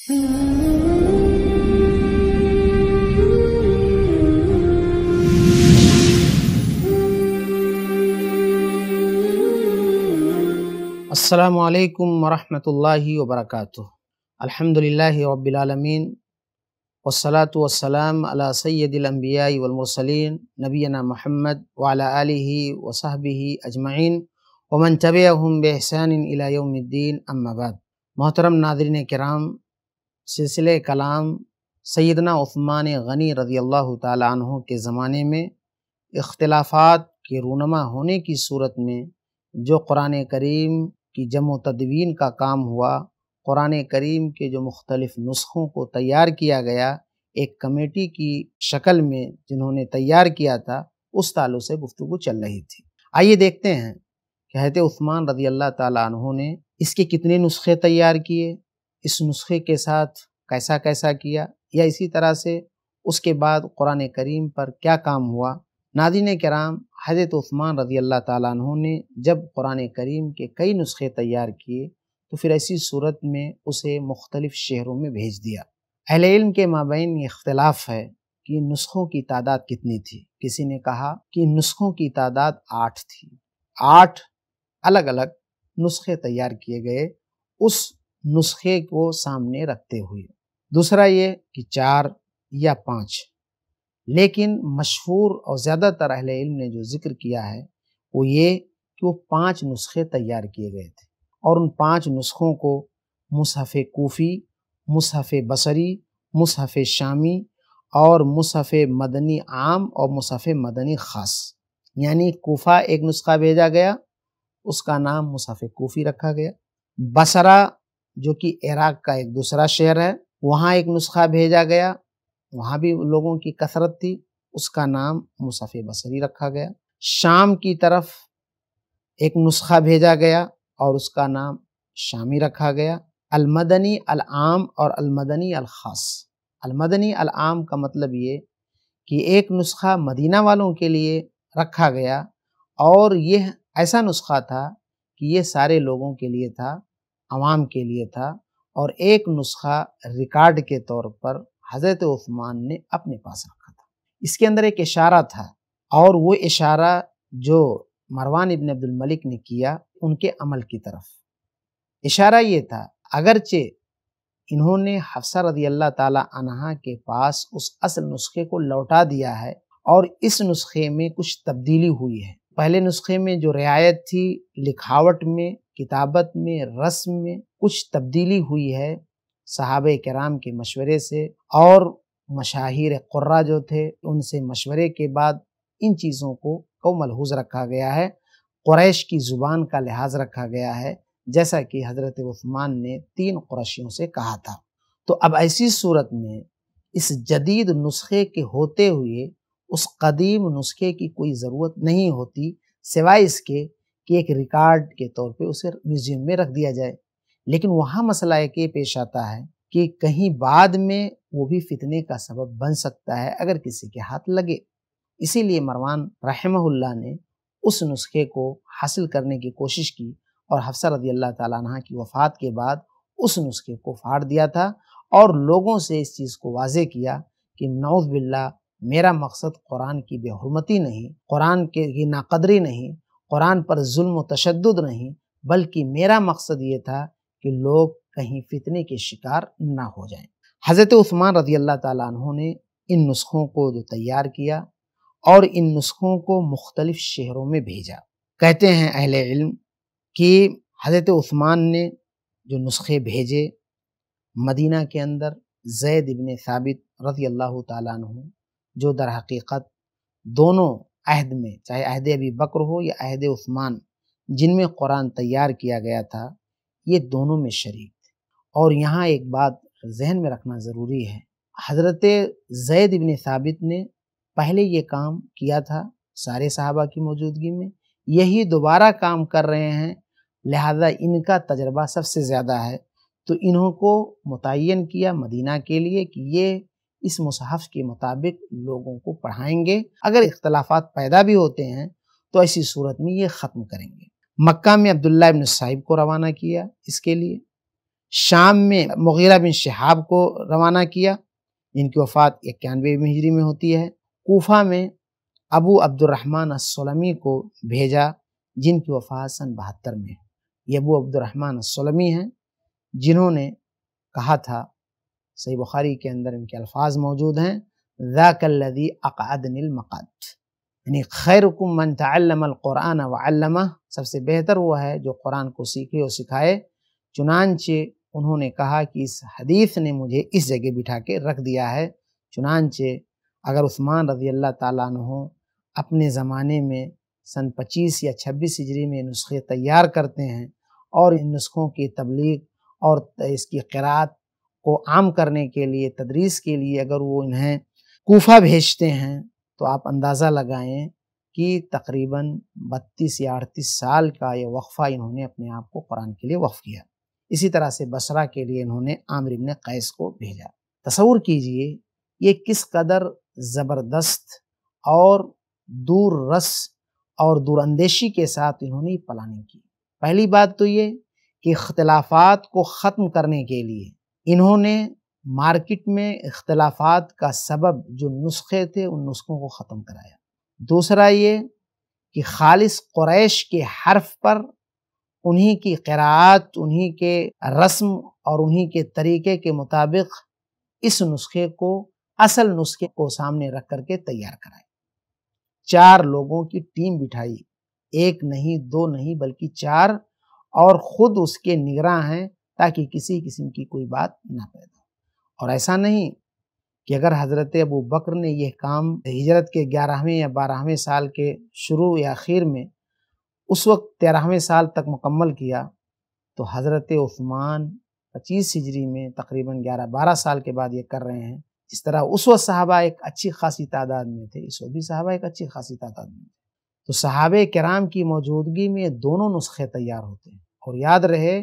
السلام عليكم ورحمة الله وبركاته الحمد لله رب العالمين والصلاة والسلام على سيد الأنبياء والمرسلين نبينا محمد وعلى آله وصحبه أجمعين ومن تبعهم بإحسان إلى يوم الدين أما بعد محترم ناظرين الكرام सिलसिले कलाम सैदना उस्मान गनी रज़ी अल्लाह तु के ज़माने में इख्लाफात के रूनमा होने की सूरत में जो कुरान करीम की जम तदवीन का काम हुआ कुरान करीम के जो मुख्तलिफ़ नुस्खों को तैयार किया गया एक कमेटी की शक्ल में जिन्होंने तैयार किया था उस तालु से गुफ्तु चल रही थी आइए देखते हैं कहते उस्मान रजी अल्लाह तु ने इसके कितने नुस्खे तैयार किए इस नुस्खे के साथ कैसा कैसा किया या इसी तरह से उसके बाद कुरान करीम पर क्या काम हुआ नादिन कराम हजरत उस्मान रजी अल्लाह तु ने जब कुरान करीम के कई नुस्खे तैयार किए तो फिर ऐसी सूरत में उसे मुख्तलिफ़ शहरों में भेज दिया अहल इल्म के माबेन ये इख्तलाफ है कि नुस्खों की तादाद कितनी थी किसी ने कहा कि नुस्खों की तादाद आठ थी आठ अलग अलग नुस्खे तैयार किए गए उस नुस्खे को सामने रखते हुए दूसरा ये कि चार या पाँच लेकिन मशहूर और ज़्यादातर अहल इल्म ने जो जिक्र किया है वो ये कि वो पाँच नुस्खे तैयार किए गए थे और उन पाँच नुस्खों को मुसहफ़ कोफ़ी मुसहफ़ बसरी मुसहफ़ शामी और मुसहफ़ मदनी आम और मुसहफ़ मदनी ख़ास यानी कोफ़ा एक नुस्खा भेजा गया उसका नाम मुसहफ़ कोफ़ी रखा गया बसरा जो कि इराक का एक दूसरा शहर है वहाँ एक नुस्खा भेजा गया वहाँ भी लोगों की कसरत थी उसका नाम मुसफ़ बसरी रखा गया शाम की तरफ एक नुस्खा भेजा गया और उसका नाम शामी रखा गया अलमदनी अलआम और अलमदनी अलखास अलमदनी अलआम का मतलब ये कि एक नुस्खा मदीना वालों के लिए रखा गया और यह ऐसा नुस्खा था कि ये सारे लोगों के लिए था आवाम के लिए था और एक नुस्खा रिकॉर्ड के तौर पर हज़रत उस्मान ने अपने पास रखा था इसके अंदर एक इशारा था और वो इशारा जो मरवान इबन अब्दुल मलिक ने किया उनके अमल की तरफ इशारा ये था अगरचे इन्होंने हफ्सा रदी अल्लाह ताला के पास उस असल नुस्खे को लौटा दिया है और इस नुस्खे में कुछ तब्दीली हुई है पहले नुस्खे में जो रियायत थी लिखावट में किताबत में रस्म में कुछ तब्दीली हुई है सहाब कराम के मशवरे से और मशाहिर कुर्रा जो थे उनसे मशवरे के बाद इन चीज़ों को को मलहूज रखा गया है क्रैश की ज़ुबान का लिहाज रखा गया है जैसा कि हज़रत उस्मान ने तीन क्रैशियों से कहा था तो अब ऐसी सूरत में इस जदीद नुस्खे के होते हुए उस कदीम नुस्खे की कोई ज़रूरत नहीं होती सिवाय इसके कि एक रिकॉर्ड के तौर पे उसे म्यूज़ियम में रख दिया जाए लेकिन वहाँ मसला एक ये पेश आता है कि कहीं बाद में वो भी फितने का सबब बन सकता है अगर किसी के हाथ लगे इसीलिए मरवान रहमहुल्ला ने उस नुस्खे को हासिल करने की कोशिश की और हफ्सा रदी अल्लाह तह की वफ़ात के बाद उस नुस्खे को फाड़ दिया था और लोगों से इस चीज़ को वाजे किया कि नौज बिल्ला मेरा मकसद कुरान की बेहरमती नहीं कुरान के की नाकदरी नहीं कुरान पर जुल्म तशद नहीं बल्कि मेरा मकसद ये था कि लोग कहीं फितने के शिकार ना हो जाएं। हज़रत उस्मान रजी अल्लाह तु ने इन नुस्खों को जो तैयार किया और इन नुस्खों को मुख्तलिफ़ शहरों में भेजा कहते हैं अहल इल्म कि हज़रत उस्मान ने जो नुस्खे भेजे मदीना के अंदर जैद इबन साबित रजी अल्लाह तु जो दर हकीकत दोनों अहद में चाहे अहद अबी बकर हो या अहद उस्मान जिनमें कुरान तैयार किया गया था ये दोनों में शरीक थे और यहाँ एक बात जहन में रखना ज़रूरी है हज़रत जैद इबन साबित ने पहले ये काम किया था सारे साहबा की मौजूदगी में यही दोबारा काम कर रहे हैं लिहाजा इनका तजर्बा सबसे ज़्यादा है तो इन्हों को मुतन किया मदीना के लिए कि ये इस मुसहफ के मुताबिक लोगों को पढ़ाएंगे अगर इख्तलाफात पैदा भी होते हैं तो ऐसी सूरत में ये ख़त्म करेंगे मक्का में अब्दुल्ला इबन साहिब को रवाना किया इसके लिए शाम में मुगीरा बिन शहाब को रवाना किया इनकी वफ़ात इक्यानवे हिजरी में होती है कोफा में अबू अब्दुलरहमान असलमी को भेजा जिनकी वफ़ात सन बहत्तर में ये अबू अब्दुलरहमान असलमी हैं जिन्होंने कहा था सही बुखारी के अंदर इनके अल्फाज मौजूद हैं ज़ाकल्लदी अक़ादनमक़द यानी खैर मन तमक़ुरान वल्लमा सबसे बेहतर वो है जो कुरान को सीखे और सिखाए चुनानचे उन्होंने कहा कि इस हदीस ने मुझे इस जगह बिठा के रख दिया है चुनानचे अगर उस्मान रजी अल्लाह तु अपने ज़माने में सन 25 या 26 हिजरी में नुस्खे तैयार करते हैं और इन नुस्खों की तबलीग और इसकी क़रात को आम करने के लिए तदरीस के लिए अगर वो इन्हें कोफा भेजते हैं तो आप अंदाज़ा लगाएं कि तकरीबन 32 या अड़तीस साल का ये वक्फ़ा इन्होंने अपने आप को कुरान के लिए वक्फ़ किया इसी तरह से बसरा के लिए इन्होंने आमिर इब्ने कैस को भेजा तस्वूर कीजिए ये किस कदर ज़बरदस्त और दूर रस और दूरंदेशी के साथ इन्होंने प्लानिंग की पहली बात तो ये कि अख्तिलाफ़ात को ख़त्म करने के लिए इन्होंने मार्केट में इख्तलाफात का सबब जो नुस्खे थे उन नुस्खों को ख़त्म कराया दूसरा ये कि खालिस क्रैश के हर्फ पर उन्हीं की क़रात उन्हीं के रस्म और उन्हीं के तरीके के मुताबिक इस नुस्खे को असल नुस्खे को सामने रख करके तैयार कराए चार लोगों की टीम बिठाई एक नहीं दो नहीं बल्कि चार और ख़ुद उसके निगरान हैं ताकि किसी किस्म की कोई बात ना पैदा और ऐसा नहीं कि अगर हज़रत अबू बकर ने यह काम हिजरत के ग्यारहवें या बारहवें साल के शुरू या आखिर में उस वक्त तेरहवें साल तक मुकम्मल किया तो हज़रत उस्मान पच्चीस हिजरी में तकरीबन ग्यारह बारह साल के बाद ये कर रहे हैं इस तरह उस वक्त साहबा एक अच्छी खासी तादाद में थे इस वक्त भी साहबा एक अच्छी खासी तादाद में थे तो सहाब कराम की मौजूदगी में दोनों नुस्खे तैयार होते हैं और याद रहे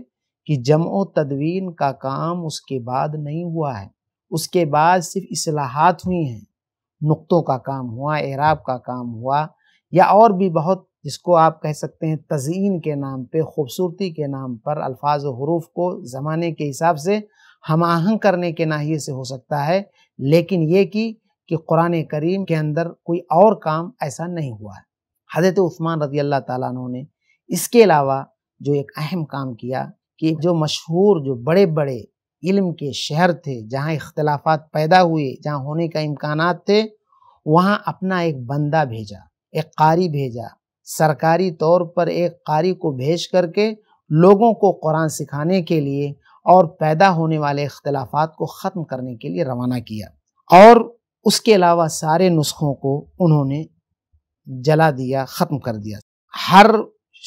कि जमो तदवीन का काम उसके बाद नहीं हुआ है उसके बाद सिर्फ असलाहत हुई हैं नुक्तों का काम हुआ एराब का काम हुआ या और भी बहुत जिसको आप कह सकते हैं तज़ीन के नाम पे खूबसूरती के नाम पर अल्फाज हरूफ को ज़माने के हिसाब से हम आहंग करने के नाहिए से हो सकता है लेकिन ये कि कि कुरान करीम के अंदर कोई और काम ऐसा नहीं हुआ है हज़रत उस्मान रजी अल्लाह तुमने इसके अलावा जो एक अहम काम किया कि जो मशहूर जो बड़े बड़े इल्म के शहर थे जहाँ इख्तलाफात पैदा हुए जहाँ होने का इम्कान थे वहाँ अपना एक बंदा भेजा एक कारी भेजा सरकारी तौर पर एक कारी को भेज करके लोगों को कुरान सिखाने के लिए और पैदा होने वाले इख्तलाफात को ख़त्म करने के लिए रवाना किया और उसके अलावा सारे नुस्खों को उन्होंने जला दिया ख़त्म कर दिया हर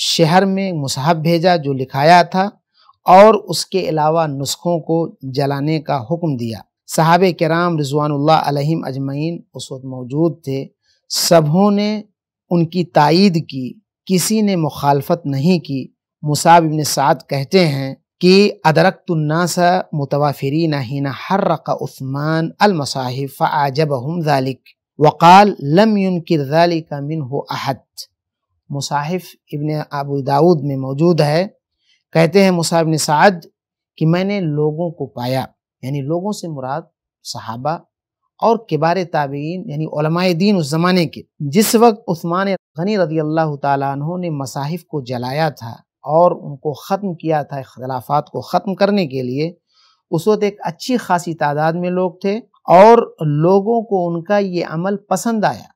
शहर में मुसहब भेजा जो लिखाया था और उसके अलावा नुस्खों को जलाने का हुक्म दिया साहब कराम रिजवानुल्लाह अजमैन उस वक्त मौजूद थे सबों ने उनकी तायद की किसी ने मुखालफत नहीं की मुसाब इबन साद कहते हैं कि अदरक तन्नासा मुतवाफरी नहीना हर रक़ा उस्मान अलमसाहिफ़ आजब हम ालिक वक़ाल लम का मिन हो अहद मुसाहिफ़ इबन अबू दाऊद में मौजूद है कहते हैं मुसाब साद कि मैंने लोगों को पाया यानी लोगों से मुराद सहाबा और किबार ताबीन यानी दीन उस ज़माने के जिस वक्त उस्मान गनी रदी अल्लाह तु ने मसाहिफ को जलाया था और उनको ख़त्म किया था अख्तलाफात को ख़त्म करने के लिए उस वक्त एक अच्छी खासी तादाद में लोग थे और लोगों को उनका ये अमल पसंद आया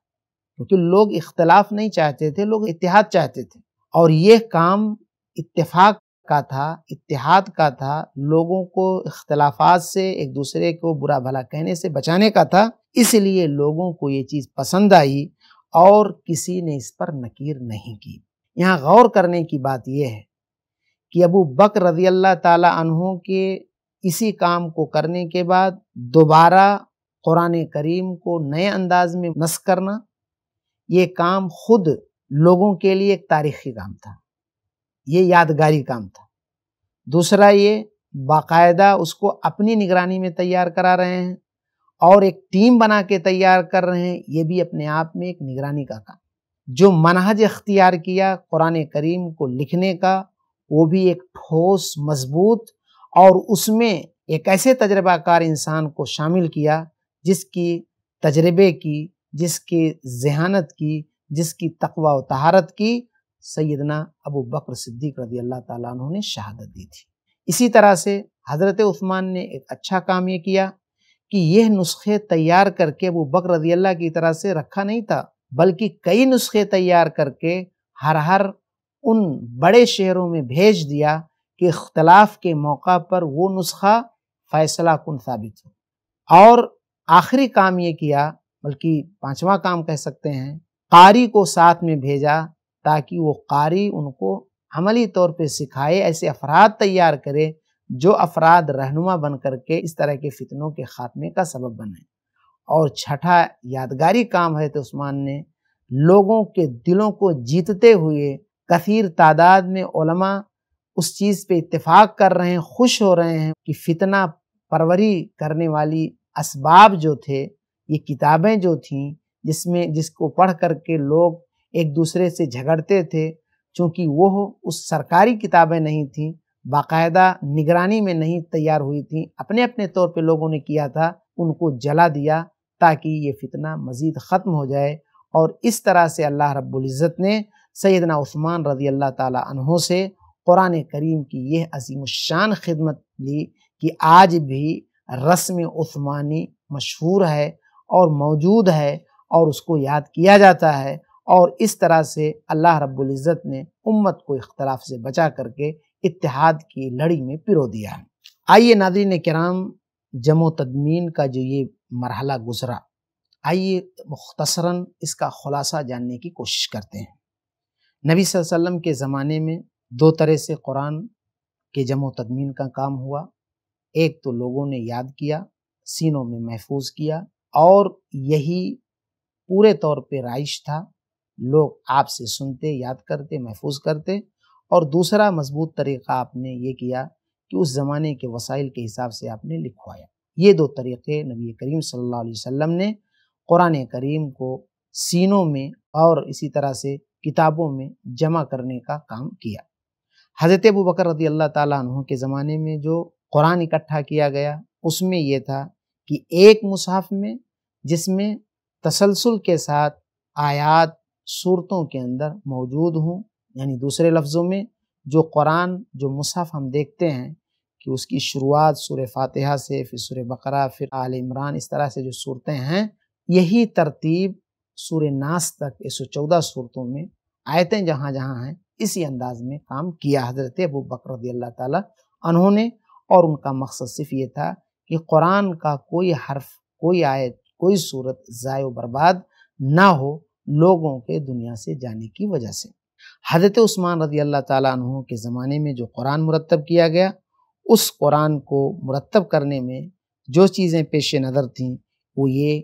क्योंकि लोग इख्तलाफ नहीं चाहते थे लोग इतिहाद चाहते थे और ये काम इत्तेफाक का था इतिहाद का था लोगों को इख्तलाफात से एक दूसरे को बुरा भला कहने से बचाने का था इसलिए लोगों को ये चीज़ पसंद आई और किसी ने इस पर नकीर नहीं की यहाँ गौर करने की बात यह है कि अबू बकर रजी अल्लाह तहों के इसी काम को करने के बाद दोबारा क़ुरान करीम को नए अंदाज में नस करना ये काम खुद लोगों के लिए एक तारीख़ी काम था ये यादगारी काम था दूसरा ये बाकायदा उसको अपनी निगरानी में तैयार करा रहे हैं और एक टीम बना के तैयार कर रहे हैं ये भी अपने आप में एक निगरानी का काम जो मनहज अख्तियार किया कुरान करीम को लिखने का वो भी एक ठोस मजबूत और उसमें एक ऐसे तजर्बाकार इंसान को शामिल किया जिसकी तजर्बे की जिसकी जहानत की जिसकी तकवा तहारत की सैदना अबू बकर सिद्दीक रदी अल्लाह तु ने शहादत दी थी इसी तरह से हज़रत उस्मान ने एक अच्छा काम ये किया कि यह नुस्खे तैयार करके अबू बकर रदी अल्लाह की तरह से रखा नहीं था बल्कि कई नुस्खे तैयार करके हर हर उन बड़े शहरों में भेज दिया कि इख्तलाफ के मौका पर वो नुस्खा फ़ैसला कन साबित हो और आखिरी काम ये किया बल्कि पांचवा काम कह सकते हैं कारी को साथ में भेजा ताकि वो कारी उनको अमली तौर पे सिखाए ऐसे अफराद तैयार करे जो अफराद रहनुमा बन करके इस तरह के फितनों के खात्मे का सबब बने और छठा यादगारी काम है तो उस्मान ने लोगों के दिलों को जीतते हुए कसर तादाद में उलमा उस चीज़ पे इत्तेफाक कर रहे हैं खुश हो रहे हैं कि फितना परवरी करने वाली इसबाब जो थे ये किताबें जो थीं जिसमें जिसको पढ़ करके लोग एक दूसरे से झगड़ते थे क्योंकि वह उस सरकारी किताबें नहीं थीं बाकायदा निगरानी में नहीं तैयार हुई थी अपने अपने तौर पे लोगों ने किया था उनको जला दिया ताकि ये फितना मज़ीद ख़त्म हो जाए और इस तरह से अल्लाह रब्ज़त ने सैदना उस्मान रज़ी अल्लाह तहों से क़ुरान करीम की यह अजीम शान खिदमत ली कि आज भी रस्म उस्मानी मशहूर है और मौजूद है और उसको याद किया जाता है और इस तरह से अल्लाह रब्बुल इज़्ज़त ने उम्मत को इख्तलाफ से बचा करके इतिहाद की लड़ी में पिरो दिया आइए नादरीन कराम जमो तदमीन का जो ये मरहला गुजरा आइए मुख्तसरा इसका खुलासा जानने की कोशिश करते हैं नबी वसल्लम के ज़माने में दो तरह से कुरान के जमो तदमीन का काम हुआ एक तो लोगों ने याद किया सीनों में महफूज किया और यही पूरे तौर पे राइश था लोग आपसे सुनते याद करते महफूज करते और दूसरा मजबूत तरीका आपने ये किया कि उस ज़माने के वसाइल के हिसाब से आपने लिखवाया ये दो तरीक़े नबी करीम सल्लल्लाहु अलैहि वसल्लम ने क़ुरान करीम को सीनों में और इसी तरह से किताबों में जमा करने का काम किया हज़रत अबू बकर रदी अल्लाह तु के ज़माने में जो कुरान इकट्ठा किया गया उसमें यह था कि एक मुसाफ में जिसमें तसलसल के साथ आयात सूरतों के अंदर मौजूद हूँ यानी दूसरे लफ्ज़ों में जो कुरान जो मुसाफ हम देखते हैं कि उसकी शुरुआत सूर फातिहा से फिर सूर बकरा फिर आल इमरान इस तरह से जो सूरतें हैं यही तरतीब सूर नास तक एक सौ चौदह सूरतों में आयतें जहाँ जहाँ हैं इसी अंदाज में काम किया हजरत अबू बकर ताला उन्होंने और उनका मकसद सिर्फ ये था कि कुरान का कोई हर्फ कोई आयत कोई सूरत ज़ाय बर्बाद ना हो लोगों के दुनिया से जाने की वजह से हजरत उस्मान रजी अल्लाह तु के ज़माने में जो कुरान मुरतब किया गया उस कुरान को मुरतब करने में जो चीज़ें पेश नज़र थीं वो ये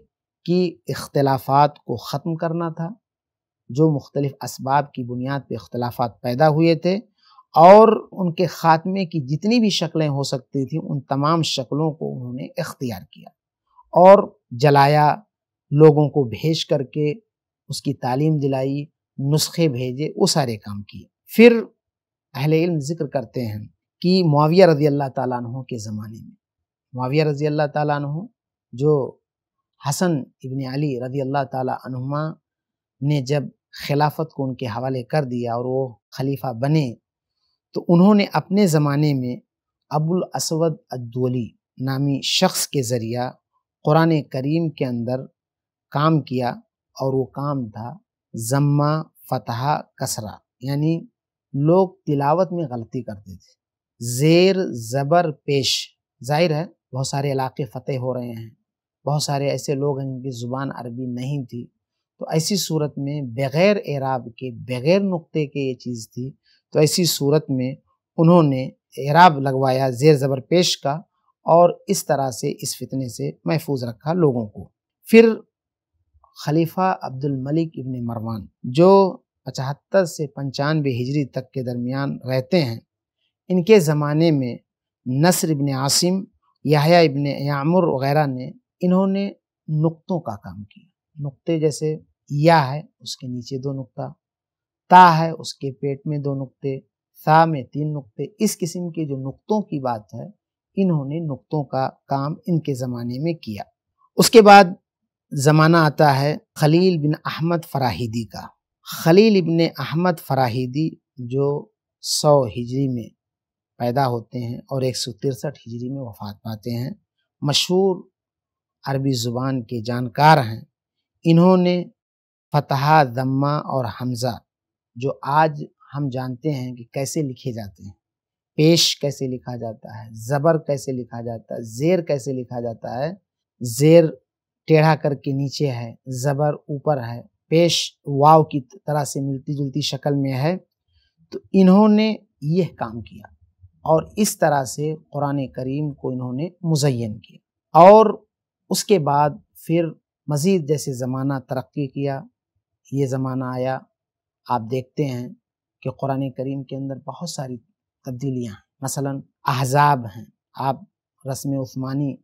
कि इख्तलाफात को ख़त्म करना था जो मुख्तलिफ़ इसबाब की बुनियाद पर इख्तलाफात पैदा हुए थे और उनके ख़ात्मे की जितनी भी शक्लें हो सकती थी उन तमाम शक्लों को उन्होंने इख्तियार किया और जलाया लोगों को भेज करके उसकी तालीम दिलाई नुस्खे भेजे वो सारे काम किए फिर अहले इल्म जिक्र करते हैं कि मुआविया रजी अल्लाह तु के ज़माने में मुआविया रजी अल्लाह तु जो हसन इबन अली रजी अल्लाह तुमा ने जब खिलाफत को उनके हवाले कर दिया और वो खलीफा बने तो उन्होंने अपने ज़माने में अबुल असवद अद्दोली नामी शख्स के ज़रिया क़ुरान करीम के अंदर काम किया और वो काम था जम्मा फतह कसरा यानी लोग तिलावत में गलती करते थे जेर ज़बर पेश जाहिर है बहुत सारे इलाके फतेह हो रहे हैं बहुत सारे ऐसे लोग हैं जिनकी ज़ुबान अरबी नहीं थी तो ऐसी सूरत में बग़ैर एराब के बग़ैर नुक्ते के ये चीज़ थी तो ऐसी सूरत में उन्होंने एराब लगवाया जेर ज़बर पेश का और इस तरह से इस फितने से महफूज रखा लोगों को फिर खलीफा अब्दुल मलिक इब्न मरवान जो पचहत्तर से पंचानवे हिजरी तक के दरमियान रहते हैं इनके ज़माने में नसर इबन आसिम याहया इबन यामुर वगैरह ने इन्होंने नुक्तों का काम किया नुक्ते जैसे या है उसके नीचे दो नुक्ता ता है उसके पेट में दो नुक्ते सा में तीन नुक्ते इस किस्म के जो नुक्तों की बात है इन्होंने नुक्तों का काम इनके ज़माने में किया उसके बाद ज़माना आता है खलील बिन अहमद फराहिदी का खलील इबन अहमद फराहिदी जो सौ हिजरी में पैदा होते हैं और एक सौ तिरसठ हिजरी में वफात पाते हैं मशहूर अरबी ज़ुबान के जानकार हैं इन्होंने फतहा दम्मा और हमज़ा जो आज हम जानते हैं कि कैसे लिखे जाते हैं पेश कैसे लिखा जाता है ज़बर कैसे लिखा जाता है ज़ेर कैसे लिखा जाता है ज़ेर टेढ़ा करके नीचे है ज़बर ऊपर है पेश वाव की तरह से मिलती जुलती शक्ल में है तो इन्होंने यह काम किया और इस तरह से कुरान करीम को इन्होंने मुजयन किया और उसके बाद फिर मज़ीद जैसे ज़माना तरक्की किया ये ज़माना आया आप देखते हैं कि कुरान करीम के अंदर बहुत सारी तब्दीलियाँ हैं मसला अहजाब हैं आप रस्म उस्मानी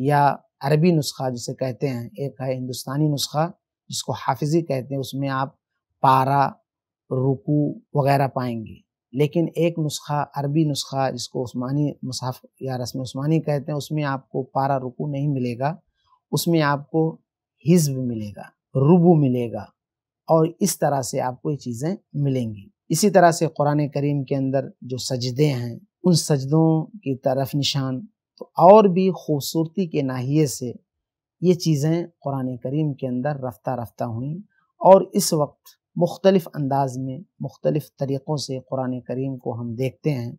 या अरबी नुस्खा जिसे कहते हैं एक है हिंदुस्तानी नुस्खा जिसको हाफिजी कहते हैं उसमें आप पारा रुकू वगैरह पाएंगे लेकिन एक नुस्खा अरबी नुस्खा जिसको उस्मानी मुसाफ या रस्म उस्मानी कहते हैं उसमें आपको पारा रुकू नहीं मिलेगा उसमें आपको हिजब मिलेगा रुबू मिलेगा और इस तरह से आपको ये चीज़ें मिलेंगी इसी तरह से कुरान करीम के अंदर जो सजदे हैं उन सजदों की तरफ निशान तो और भी खूबसूरती के नाहिए से ये चीज़ें कुरान करीम के अंदर रफ्ता रफ्ता हुई और इस वक्त मुख्तलिफ़ अंदाज में मुख्तलिफ़ तरीक़ों से कुरान करीम को हम देखते हैं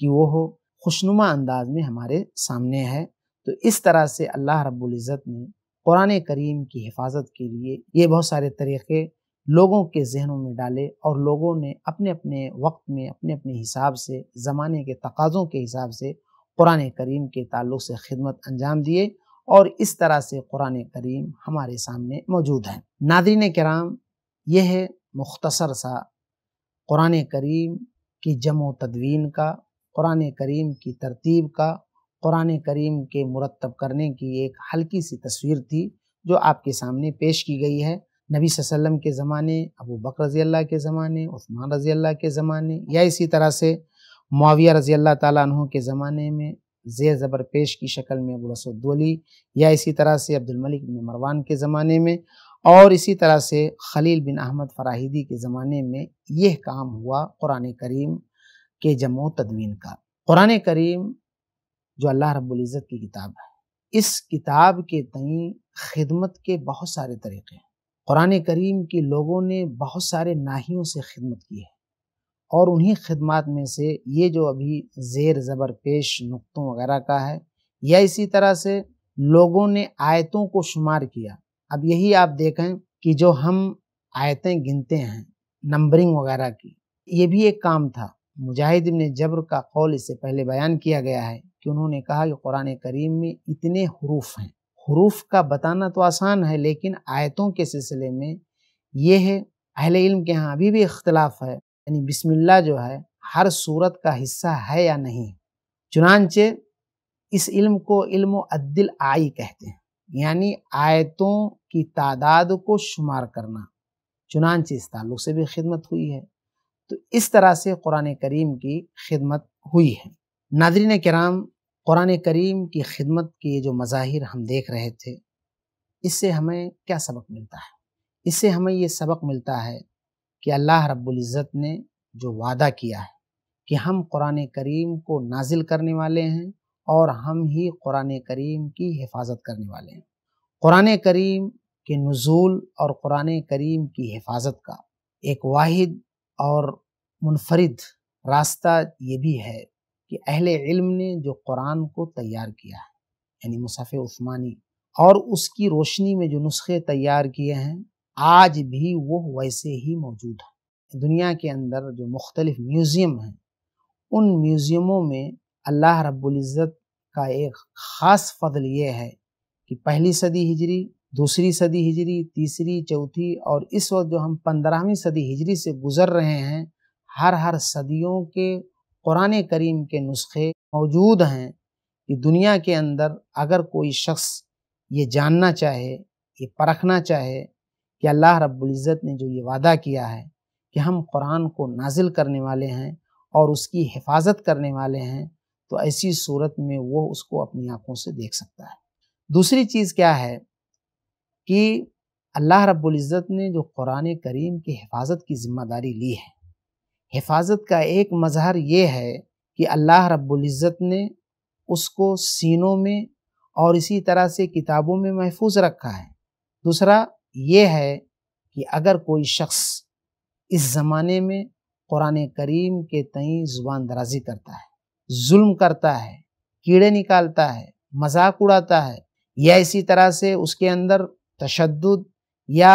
कि वह खुशनुमा अंदाज में हमारे सामने है तो इस तरह से अल्लाह रब्बुल इज़्ज़त ने कुरान करीम की हिफाजत के लिए ये बहुत सारे तरीक़े लोगों के जहनों में डाले और लोगों ने अपने अपने वक्त में अपने अपने हिसाब से ज़माने के तकाज़ों के हिसाब से कुरान करीम के ताल्लुक से खिदमत अंजाम दिए और इस तरह से कुरान करीम हमारे सामने मौजूद है नादरीन कराम यह है मुख्तसर सा कुरान करीम की जमो तदवीन का कुरान करीम की तरतीब का कुरान करीम के मुरतब करने की एक हल्की सी तस्वीर थी जो आपके सामने पेश की गई है नबी सल्लम के ज़माने अबू बकर रज़ी अल्लाह के ज़माने उस्मान रज़ी अल्लाह के ज़माने या इसी तरह से मुआविया रज़ी अल्लाह तु के ज़माने में ज़ेर ज़बर पेश की शक्ल में अबुल असदोली या इसी तरह से अब्दुलमलिक बिन मरवान के ज़माने में और इसी तरह से खलील बिन अहमद फराहिदी के ज़माने में यह काम हुआ क़ुरान करीम के जमो तदवीन का क़ुरान करीम जो अल्लाह रब्ज़त की किताब है इस किताब के तई खिदमत के बहुत सारे तरीक़े हैं क़ुरान करीम के लोगों ने बहुत सारे नाहियों से खिदमत की है और उन्हीं खदमात में से ये जो अभी ज़ेर ज़बर पेश नुक़ों वगैरह का है या इसी तरह से लोगों ने आयतों को शुमार किया अब यही आप देखें कि जो हम आयतें गिनते हैं नंबरिंग वगैरह की ये भी एक काम था मुजाहिद ने जबर का कौल इससे पहले बयान किया गया है कि उन्होंने कहा कि कुरान करीम में इतने हरूफ हैं हरूफ का बताना तो आसान है लेकिन आयतों के सिलसिले में ये है अहले इल्म के यहाँ अभी भी इख्तलाफ है यानी बिस्मिल्लाह जो है हर सूरत का हिस्सा है या नहीं चुनानचे इस इल्म को इल्म अद्दिल आई कहते हैं यानी आयतों की तादाद को शुमार करना चुनानचे इस ताल्लुक से भी खिदमत हुई है तो इस तरह से कुरान करीम की खिदमत हुई है नादरीन कराम कुरान करीम की खिदमत के जो मज़ाहिर हम देख रहे थे इससे हमें क्या सबक मिलता है इससे हमें ये सबक मिलता है कि अल्लाह इज़्ज़त ने जो वादा किया है कि हम कुरान करीम को नाजिल करने वाले हैं और हम ही कुरान करीम की हिफाजत करने वाले हैं कुरान करीम के नज़ूल और कुरान करीम की हिफाजत का एक वाहिद और मुनफरद रास्ता ये भी है कि अहले इल्म ने जो कुरान को तैयार किया है यानी मुसाफ़ उस्मानी और उसकी रोशनी में जो नुस्खे तैयार किए हैं आज भी वो वैसे ही मौजूद है दुनिया के अंदर जो मुख्तलिफ म्यूज़ियम हैं उन म्यूज़ियमों में अल्लाह रब्ज़त का एक ख़ास फजल ये है कि पहली सदी हिजरी दूसरी सदी हिजरी तीसरी चौथी और इस वक्त जो हम पंद्रहवीं सदी हिजरी से गुज़र रहे हैं हर हर सदियों के कुरान करीम के नुस्खे मौजूद हैं कि दुनिया के अंदर अगर कोई शख्स ये जानना चाहे ये परखना चाहे कि अल्लाह रब्ज़त ने जो ये वादा किया है कि हम कुरान को नाजिल करने वाले हैं और उसकी हिफाजत करने वाले हैं तो ऐसी सूरत में वो उसको अपनी आँखों से देख सकता है दूसरी चीज़ क्या है कि अल्लाह रब्ज़त ने जो कुरान करीम की हिफाजत की ज़िम्मेदारी ली है हिफाजत का एक मज़हर ये है कि अल्लाह रब्ज़त ने उसको सीनों में और इसी तरह से किताबों में महफूज रखा है दूसरा ये है कि अगर कोई शख्स इस ज़माने में कुरान करीम के तई ज़ुबान दराजी करता है जुल्म करता है कीड़े निकालता है मजाक उड़ाता है या इसी तरह से उसके अंदर तशद या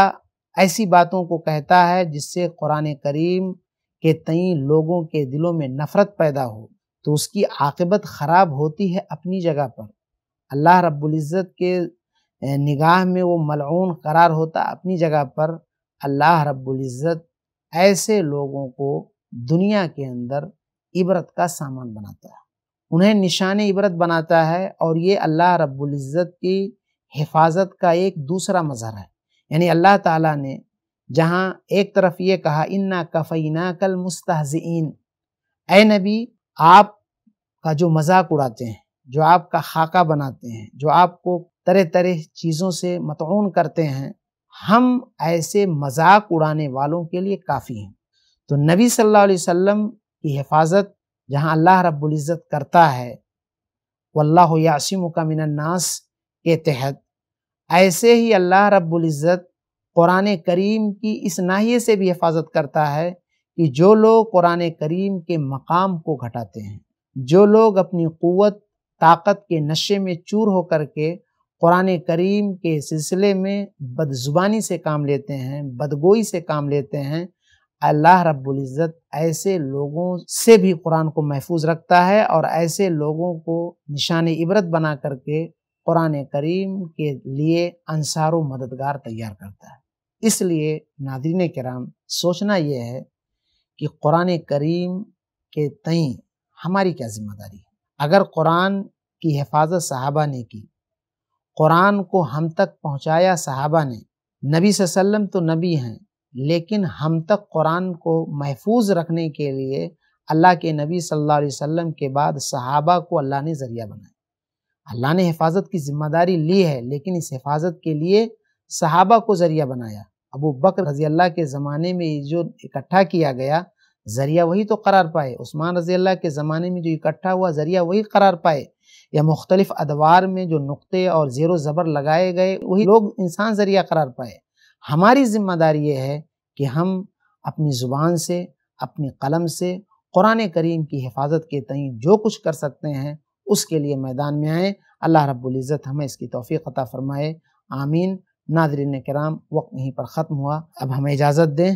ऐसी बातों को कहता है जिससे कुरान करीम के तई लोगों के दिलों में नफ़रत पैदा हो तो उसकी आकबत ख़राब होती है अपनी जगह पर अल्लाह रबुल्जत के निगाह में वो मलून करार होता अपनी जगह पर अल्लाह रब्ज़त ऐसे लोगों को दुनिया के अंदर इबरत का सामान बनाता है उन्हें निशान इबरत बनाता है और ये अल्लाह रब्ज़त की हिफाजत का एक दूसरा मज़हर है यानी अल्लाह ताला ने जहाँ एक तरफ ये कहा इन्ना कफ़ीना कल मुस्तहजीन ए नबी आप का जो मजाक उड़ाते हैं जो आपका खाका बनाते हैं जो आपको तरह तरह चीज़ों से मतून करते हैं हम ऐसे मजाक उड़ाने वालों के लिए काफ़ी हैं तो नबी सल्लल्लाहु अलैहि वसल्लम की हिफाजत जहां अल्लाह इज़्ज़त करता है वल्लाहु यासिम का मिनन्नास के तहत ऐसे ही अल्लाह इज़्ज़त कुरान करीम की इस नाहिए से भी हिफाजत करता है कि जो लोग कुरान करीम के मकाम को घटाते हैं जो लोग अपनी क़वत ताकत के नशे में चूर होकर के कुरान करीम के सिलसिले में बदजुबानी से काम लेते हैं बदगोई से काम लेते हैं अल्लाह रब्ज़त ऐसे लोगों से भी कुरान को महफूज रखता है और ऐसे लोगों को निशान इबरत बना करके कुरान करीम के लिए अनसार मददगार तैयार करता है इसलिए नादरीन कराम सोचना यह है कि कुरान करीम के तई हमारी क्या जिम्मेदारी है अगर कुरान की हिफाजत साहबा ने की कुरान को हम तक पहुंचाया सहाबा ने नबी वसल्लम तो नबी हैं लेकिन हम तक कुरान को महफूज रखने के लिए अल्लाह के नबी सल्लल्लाहु अलैहि वसल्लम के बाद सहाबा को अल्लाह ने ज़रिया बनाया अल्लाह ने हिफाजत की जिम्मेदारी ली है लेकिन इस हिफाजत के लिए सहाबा को ज़रिया बनाया अबू बकर रजी अल्लाह के ज़माने में जो इकट्ठा किया गया ज़रिया वही तो करार पाए उस्मान रजी अल्लाह के ज़माने में जो इकट्ठा हुआ ज़रिया वही करार पाए या मुख्तलिफ अदवार में जो नुक्ते और ज़ेर ज़बर लगाए गए वही लोग इंसान ज़रिया करार पाए हमारी जिम्मेदारी ये है कि हम अपनी ज़ुबान से अपने कलम से कुरान करीम की हिफाजत के तई जो कुछ कर सकते हैं उसके लिए मैदान में आएँ अल्लाह रबुल्ज़त हमें इसकी तोफ़ी अता फ़रमाए आमीन नादरीन कराम वक्त यहीं पर ख़त्म हुआ अब हमें इजाज़त दें